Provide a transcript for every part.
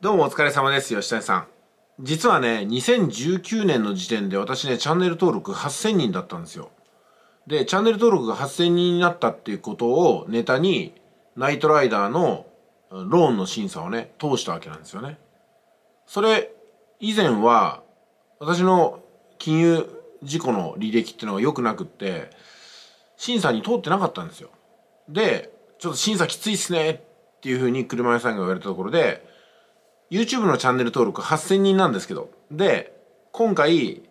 どうもお疲れ様です。吉谷さん。実はね、2019年の時点で私ね、チャンネル登録8000人だったんですよ。で、チャンネル登録が8000人になったっていうことをネタに、ナイトライダーのローンの審査をね、通したわけなんですよね。それ、以前は、私の金融事故の履歴っていうのが良くなくって、審査に通ってなかったんですよ。で、ちょっと審査きついっすねっていうふうに車屋さんが言われたところで、YouTube のチャンネル登録8000人なんですけど。で、今回、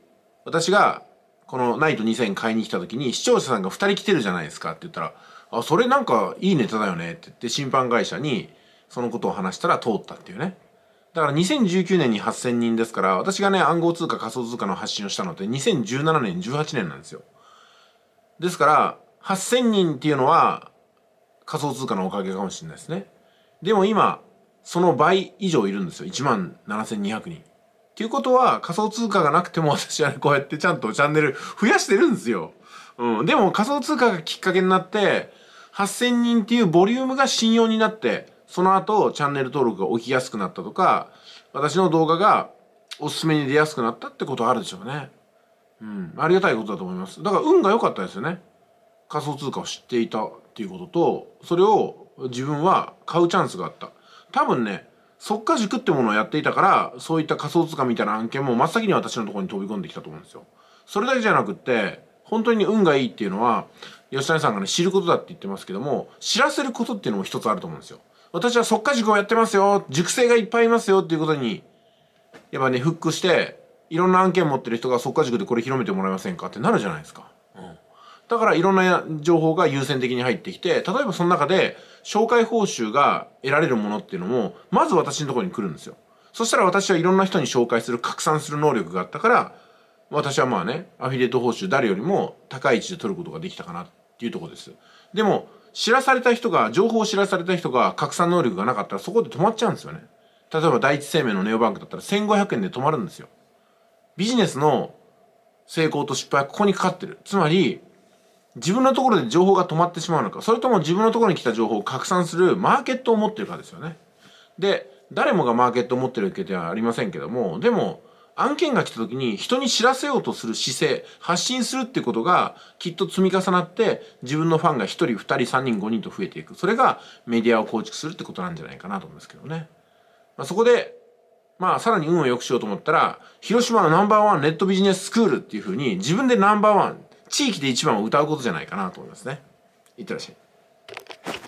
私が、このナイト2000買いに来た時に、視聴者さんが2人来てるじゃないですかって言ったら、あ、それなんかいいネタだよねって言って、審判会社にそのことを話したら通ったっていうね。だから2019年に8000人ですから、私がね、暗号通貨仮想通貨の発信をしたのって2017年、18年なんですよ。ですから、8000人っていうのは仮想通貨のおかげかもしれないですね。でも今、その倍以上いるんですよ。1万7200人。っていうことは、仮想通貨がなくても私はね、こうやってちゃんとチャンネル増やしてるんですよ。うん。でも仮想通貨がきっかけになって、8000人っていうボリュームが信用になって、その後、チャンネル登録が起きやすくなったとか、私の動画がおすすめに出やすくなったってことはあるでしょうね。うん。ありがたいことだと思います。だから運が良かったですよね。仮想通貨を知っていたっていうことと、それを自分は買うチャンスがあった。多分ね即価塾ってものをやっていたからそういった仮想通貨みたいな案件も真っ先に私のところに飛び込んできたと思うんですよ。それだけじゃなくって本当に運がいいっていうのは吉谷さんがね知ることだって言ってますけども知らせることっていうのも一つあると思うんですよ。私は即価塾をやってますよ塾生がいっぱいいますよっていうことにやっぱねフックしていろんな案件持ってる人が即価塾でこれ広めてもらえませんかってなるじゃないですか。だからいろんな情報が優先的に入ってきて、例えばその中で紹介報酬が得られるものっていうのも、まず私のところに来るんですよ。そしたら私はいろんな人に紹介する、拡散する能力があったから、私はまあね、アフィリエイト報酬誰よりも高い位置で取ることができたかなっていうところです。でも、知らされた人が、情報を知らされた人が拡散能力がなかったらそこで止まっちゃうんですよね。例えば第一生命のネオバンクだったら1500円で止まるんですよ。ビジネスの成功と失敗はここにかかってる。つまり、自分のところで情報が止まってしまうのか、それとも自分のところに来た情報を拡散するマーケットを持ってるかですよね。で、誰もがマーケットを持ってるわけではありませんけども、でも、案件が来た時に人に知らせようとする姿勢、発信するってことがきっと積み重なって自分のファンが1人、2人、3人、5人と増えていく。それがメディアを構築するってことなんじゃないかなと思うんですけどね。まあ、そこで、まあさらに運を良くしようと思ったら、広島のナンバーワンネットビジネススクールっていうふうに自分でナンバーワン地域で一番を歌うことじゃないかなと思いますねいってらっしゃい